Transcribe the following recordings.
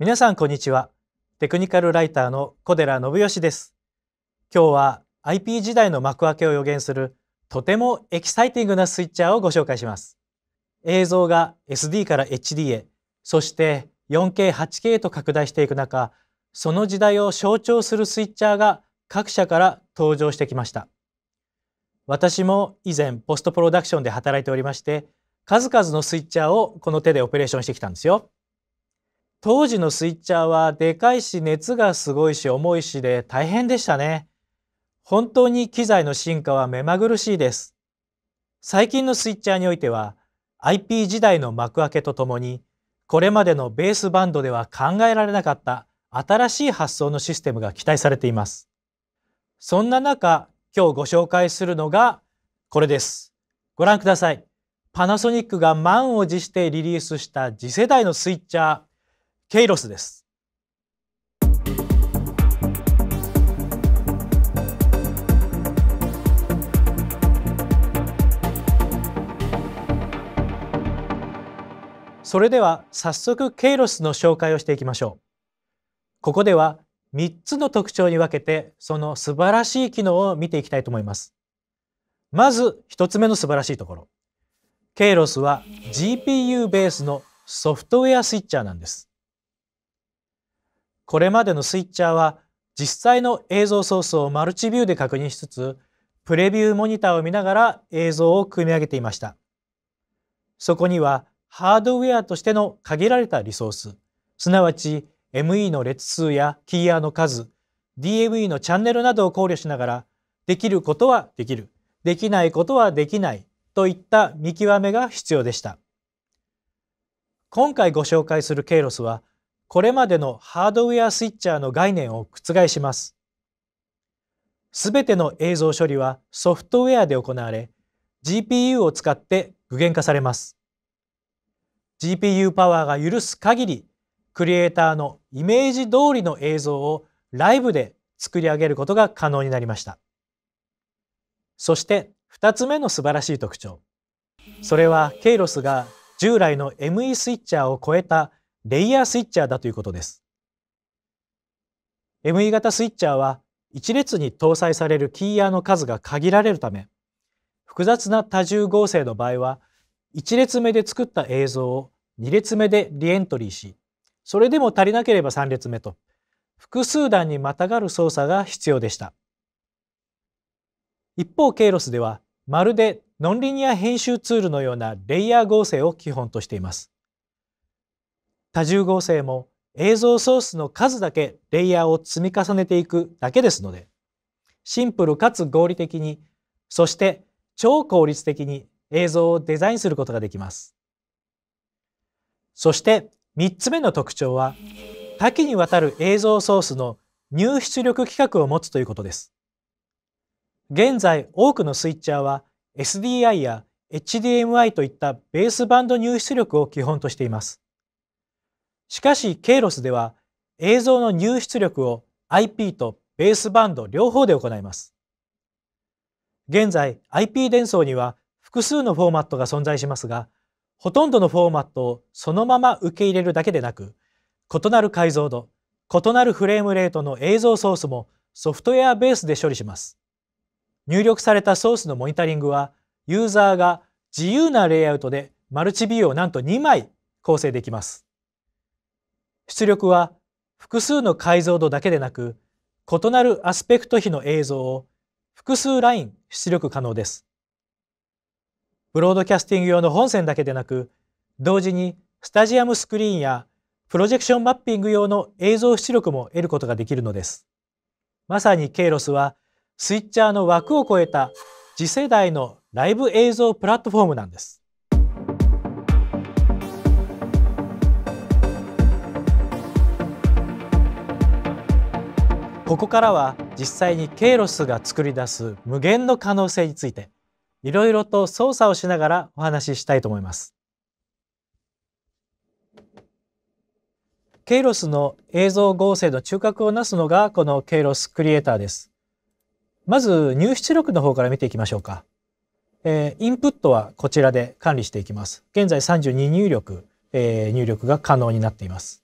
皆さんこんにちはテクニカルライターの小寺信義です今日は IP 時代の幕開けを予言するとてもエキサイティングなスイッチャーをご紹介します映像が SD から HD へそして 4K8K と拡大していく中その時代を象徴するスイッチャーが各社から登場してきました私も以前ポストプロダクションで働いておりまして数々のスイッチャーをこの手でオペレーションしてきたんですよ当時のスイッチャーはでかいし熱がすごいし重いしで大変でしたね。本当に機材の進化は目まぐるしいです。最近のスイッチャーにおいては IP 時代の幕開けとともにこれまでのベースバンドでは考えられなかった新しい発想のシステムが期待されています。そんな中今日ご紹介するのがこれです。ご覧ください。パナソニックが満を持してリリースした次世代のスイッチャーケイロスです。それでは早速ケイロスの紹介をしていきましょう。ここでは3つの特徴に分けてその素晴らしい機能を見ていきたいと思います。まず1つ目の素晴らしいところ。ケイロスは GPU ベースのソフトウェアスイッチャーなんです。これまでのスイッチャーは実際の映像ソースをマルチビューで確認しつつ、プレビューモニターを見ながら映像を組み上げていました。そこにはハードウェアとしての限られたリソース、すなわち ME の列数やキーヤーの数、DME のチャンネルなどを考慮しながら、できることはできる、できないことはできないといった見極めが必要でした。今回ご紹介するケイロスは、これまでのハードウェアスイッチャーの概念を覆します。すべての映像処理はソフトウェアで行われ、GPU を使って具現化されます。GPU パワーが許す限り、クリエイターのイメージ通りの映像をライブで作り上げることが可能になりました。そして2つ目の素晴らしい特徴。それはケイロスが従来の ME スイッチャーを超えたレイヤースイッチャーだということです。ME 型スイッチャーは1列に搭載されるキーヤーの数が限られるため複雑な多重合成の場合は1列目で作った映像を2列目でリエントリーしそれでも足りなければ3列目と複数段にまたがる操作が必要でした一方ケイロスではまるでノンリニア編集ツールのようなレイヤー合成を基本としています多重合成も映像ソースの数だけレイヤーを積み重ねていくだけですのでシンプルかつ合理的にそして超効率的に映像をデザインすることができますそして3つ目の特徴は多岐にわたる映像ソースの入出力規格を持つということです現在多くのスイッチャーは SDI や HDMI といったベースバンド入出力を基本としていますしかしケイロスでは映像の入出力を IP とベースバンド両方で行います。現在 IP 伝送には複数のフォーマットが存在しますが、ほとんどのフォーマットをそのまま受け入れるだけでなく、異なる解像度、異なるフレームレートの映像ソースもソフトウェアベースで処理します。入力されたソースのモニタリングは、ユーザーが自由なレイアウトでマルチビューをなんと2枚構成できます。出力は複数の解像度だけでなく異なるアスペクト比の映像を複数ライン出力可能です。ブロードキャスティング用の本線だけでなく同時にスタジアムスクリーンやプロジェクションマッピング用の映像出力も得ることができるのです。まさに k l o s はスイッチャーの枠を超えた次世代のライブ映像プラットフォームなんです。ここからは実際にケイロスが作り出す無限の可能性についていろいろと操作をしながらお話ししたいと思います。ケイロスの映像合成の中核をなすのがこのケイロスクリエイターです。まず入出力の方から見ていきましょうか。えー、インプットはこちらで管理していきます。現在32入力、えー、入力が可能になっています。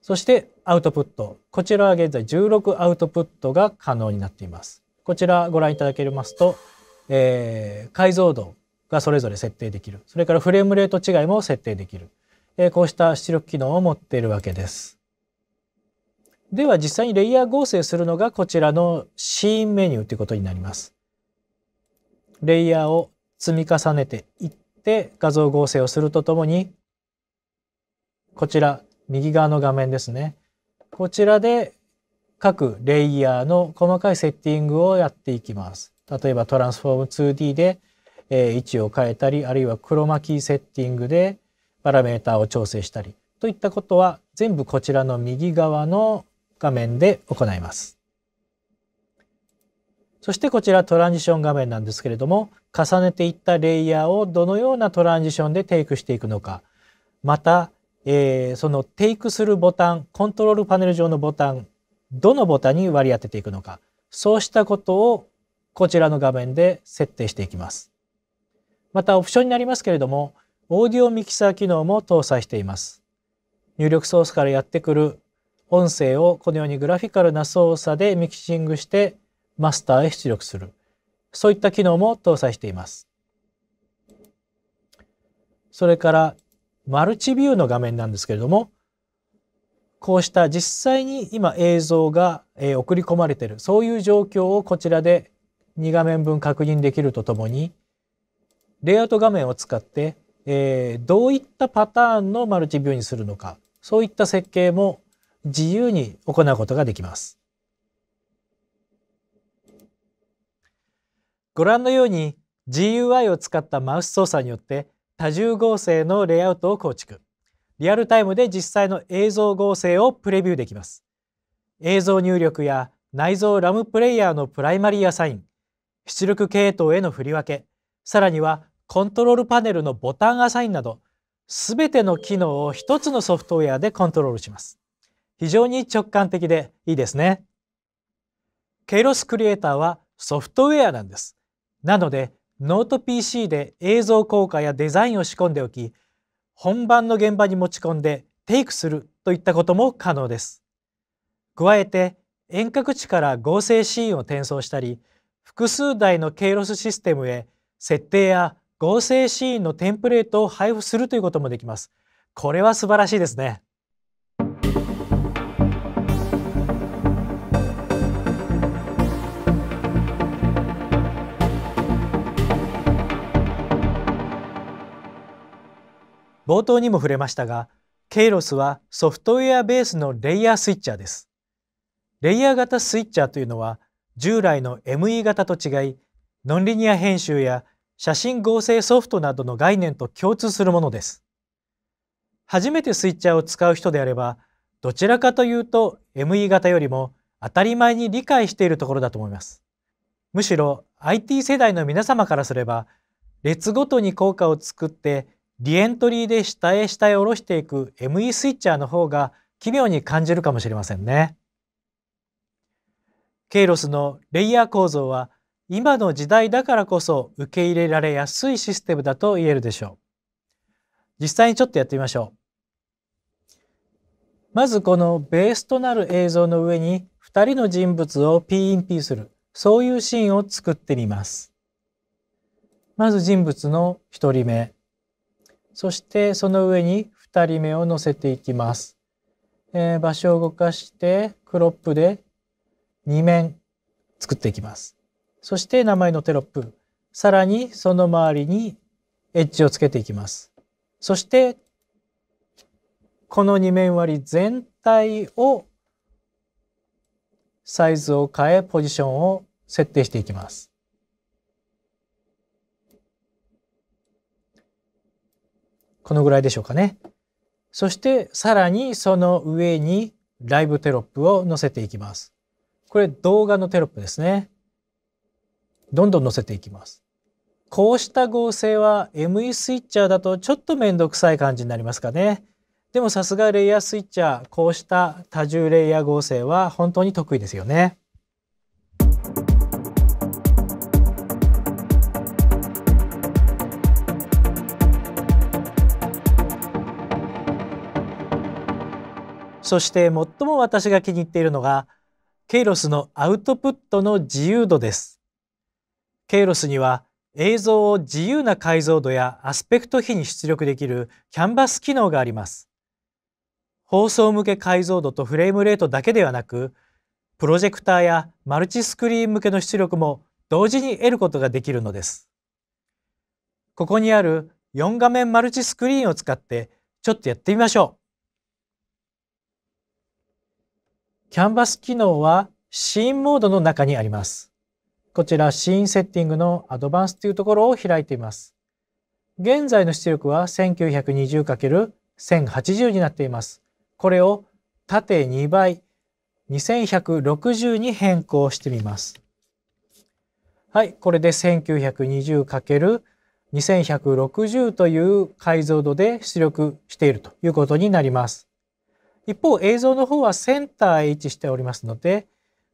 そしてアウトプットこちらは現在16アウトプットが可能になっていますこちらご覧いただけますと、えー、解像度がそれぞれ設定できるそれからフレームレート違いも設定できる、えー、こうした出力機能を持っているわけですでは実際にレイヤー合成するのがこちらのシーンメニューということになりますレイヤーを積み重ねていって画像合成をするとともにこちら右側の画面ですねこちらで各レイヤーの細かいセッティングをやっていきます。例えばトランスフォーム 2D で、え位置を変えたり、あるいは黒巻きセッティングでパラメータを調整したり、といったことは全部こちらの右側の画面で行います。そしてこちらトランジション画面なんですけれども、重ねていったレイヤーをどのようなトランジションでテイクしていくのか、またえー、そのテイクするボタンコントロールパネル上のボタンどのボタンに割り当てていくのかそうしたことをこちらの画面で設定していきます。またオプションになりますけれどもオーディオミキサー機能も搭載しています。入力ソースからやってくる音声をこのようにグラフィカルな操作でミキシングしてマスターへ出力するそういった機能も搭載しています。それからマルチビューの画面なんですけれども、こうした実際に今映像が、え送り込まれている、そういう状況をこちらで2画面分確認できるとともに、レイアウト画面を使って、えどういったパターンのマルチビューにするのか、そういった設計も自由に行うことができます。ご覧のように GUI を使ったマウス操作によって多重合成のレイアウトを構築リアルタイムで実際の映像合成をプレビューできます映像入力や内蔵ラムプレイヤーのプライマリーアサイン出力系統への振り分けさらにはコントロールパネルのボタンアサインなどすべての機能を一つのソフトウェアでコントロールします非常に直感的でいいですねケイロスクリエイターはソフトウェアなんですなのでノート PC で映像効果やデザインを仕込んでおき本番の現場に持ち込んでテイクするといったことも可能です。加えて遠隔地から合成シーンを転送したり複数台の k 路 o s システムへ設定や合成シーンのテンプレートを配布するということもできます。これは素晴らしいですね。冒頭にも触れましたが、Keros はソフトウェアベースのレイヤースイッチャーです。レイヤー型スイッチャーというのは、従来の ME 型と違い、ノンリニア編集や写真合成ソフトなどの概念と共通するものです。初めてスイッチャーを使う人であれば、どちらかというと ME 型よりも当たり前に理解しているところだと思います。むしろ IT 世代の皆様からすれば、列ごとに効果を作ってリエントリーで下へ下へ下ろしていく ME スイッチャーの方が奇妙に感じるかもしれませんね。ケイロスのレイヤー構造は今の時代だからこそ受け入れられやすいシステムだと言えるでしょう。実際にちょっとやってみましょう。まずこのベースとなる映像の上に2人の人物を PNP するそういうシーンを作ってみます。まず人物の1人目そしてその上に2人目を乗せていきます。えー、場所を動かしてクロップで2面作っていきます。そして名前のテロップ。さらにその周りにエッジをつけていきます。そしてこの2面割り全体をサイズを変えポジションを設定していきます。このぐらいでしょうかね。そしてさらにその上にライブテロップを載せていきます。これ動画のテロップですね。どんどん載せていきます。こうした合成は ME スイッチャーだとちょっと面倒くさい感じになりますかね。でもさすがレイヤースイッチャー、こうした多重レイヤー合成は本当に得意ですよね。そして最も私が気に入っているのがケイロスのアウトプットの自由度です。ケイロスには映像を自由な解像度やアスペクト比に出力できるキャンバス機能があります。放送向け解像度とフレームレートだけではなく、プロジェクターやマルチスクリーン向けの出力も同時に得ることができるのです。ここにある4画面マルチスクリーンを使ってちょっとやってみましょう。キャンバス機能はシーンモードの中にあります。こちらシーンセッティングのアドバンスというところを開いています。現在の出力は 1920×1080 になっています。これを縦2倍2160に変更してみます。はい、これで 1920×2160 という解像度で出力しているということになります。一方映像の方はセンターへ位置しておりますので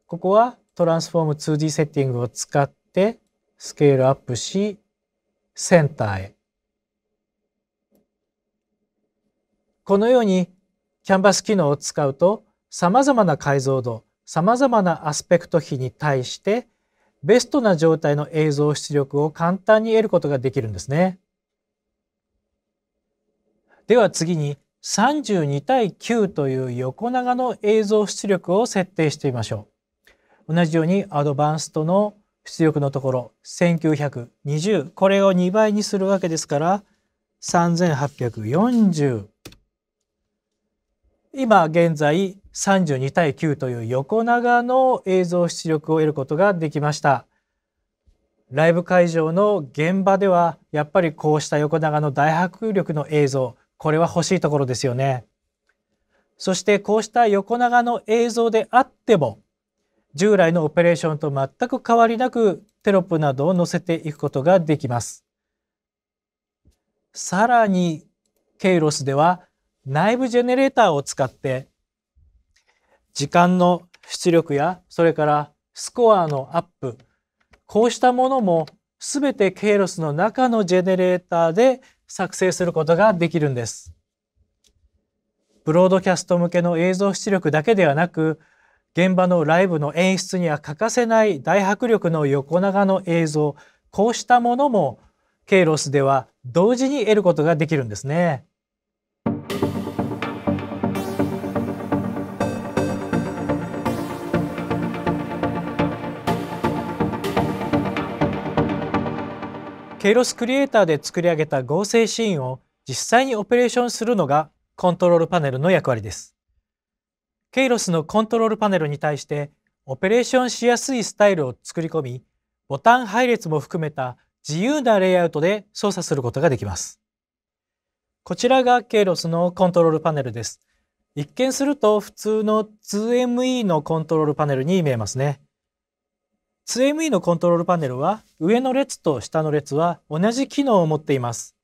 ここはトランスフォーム 2D セッティングを使ってスケールアップしセンターへこのようにキャンバス機能を使うとさまざまな解像度さまざまなアスペクト比に対してベストな状態の映像出力を簡単に得ることができるんですね。では次に32対9という横長の映像出力を設定してみましょう。同じようにアドバンストの出力のところ1920これを2倍にするわけですから3840今現在32対9という横長の映像出力を得ることができました。ライブ会場の現場ではやっぱりこうした横長の大迫力の映像これは欲しいところですよね。そしてこうした横長の映像であっても従来のオペレーションと全く変わりなくテロップなどを載せていくことができます。さらにケイロスでは内部ジェネレーターを使って時間の出力やそれからスコアのアップこうしたものも全てケイロスの中のジェネレーターで作成することができるんです。ブロードキャスト向けの映像出力だけではなく、現場のライブの演出には欠かせない大迫力の横長の映像、こうしたものも K ロスでは同時に得ることができるんですね。ケイロスクリエイターで作り上げた合成シーンを実際にオペレーションするのがコントロールパネルの役割です。ケイロスのコントロールパネルに対してオペレーションしやすいスタイルを作り込みボタン配列も含めた自由なレイアウトで操作することができます。こちらがケイロスのコントロールパネルです。一見すると普通の 2ME のコントロールパネルに見えますね。2ME のコントロールパネルは上の列と下の列は同じ機能を持っています。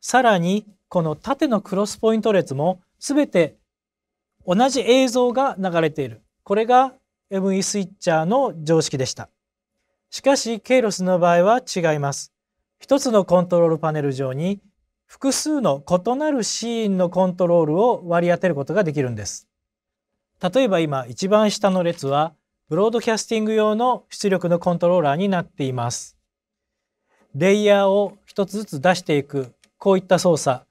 さらにこの縦のクロスポイント列も全て同じ映像が流れている。これが ME スイッチャーの常識でした。しかし Keros の場合は違います。一つのコントロールパネル上に複数の異なるシーンのコントロールを割り当てることができるんです。例えば今一番下の列はブロードキャスティング用の出力のコントローラーになっています。レイヤーを一つずつ出していく、こういった操作。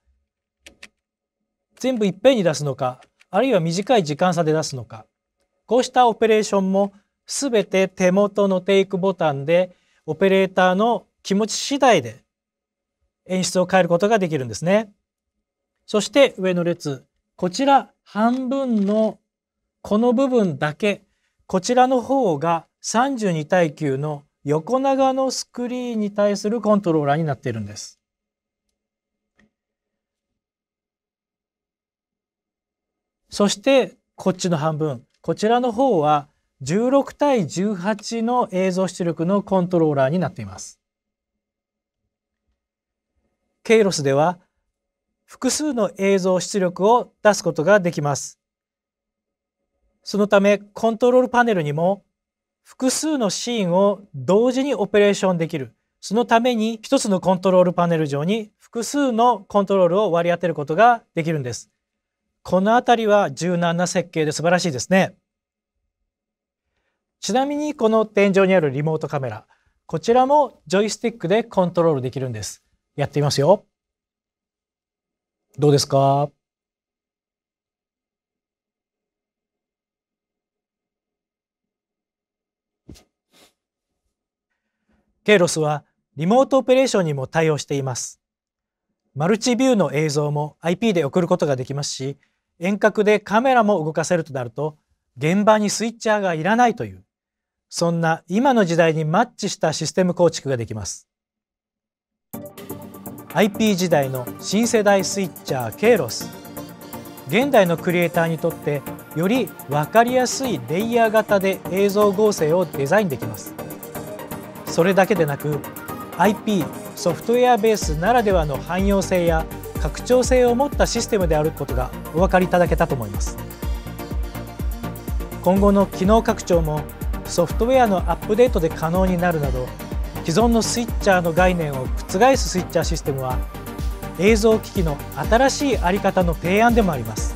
全部いっぺんに出すのか、あるいは短い時間差で出すのか。こうしたオペレーションもすべて手元のテイクボタンでオペレーターの気持ち次第で演出を変えることができるんですね。そして上の列、こちら半分のこの部分だけこちらの方が32対9の横長のスクリーンに対するコントローラーになっているんです。そしてこっちの半分こちらの方は16対18の映像出力のコントローラーになっています。ケイロスでは複数の映像出力を出すことができます。そのためコントロールパネルにも複数のシーンを同時にオペレーションできるそのために1つのコントロールパネル上に複数のコントロールを割り当てることができるんです。この辺りは柔軟な設計で素晴らしいですね。ちなみにこの天井にあるリモートカメラこちらもジョイスティックでコントロールできるんです。やってみますよ。どうですかケイロスはリモートオペレーションにも対応しています。マルチビューの映像も IP で送ることができますし、遠隔でカメラも動かせるとなると、現場にスイッチャーがいらないという、そんな今の時代にマッチしたシステム構築ができます。IP 時代の新世代スイッチャーケイロス。現代のクリエイターにとってより分かりやすいレイヤー型で映像合成をデザインできます。それだけでなく IP ソフトウェアベースならではの汎用性や拡張性を持ったシステムであることがお分かりいただけたと思います今後の機能拡張もソフトウェアのアップデートで可能になるなど既存のスイッチャーの概念を覆すスイッチャーシステムは映像機器の新しい在り方の提案でもあります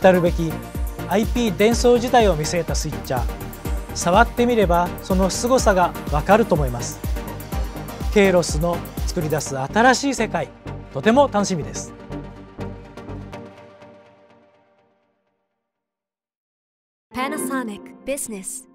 来るべき IP 伝送自体を見据えたスイッチャー触ってみればその凄さがわかると思いますケイロスの作り出す新しい世界とても楽しみですパナソニックビジネス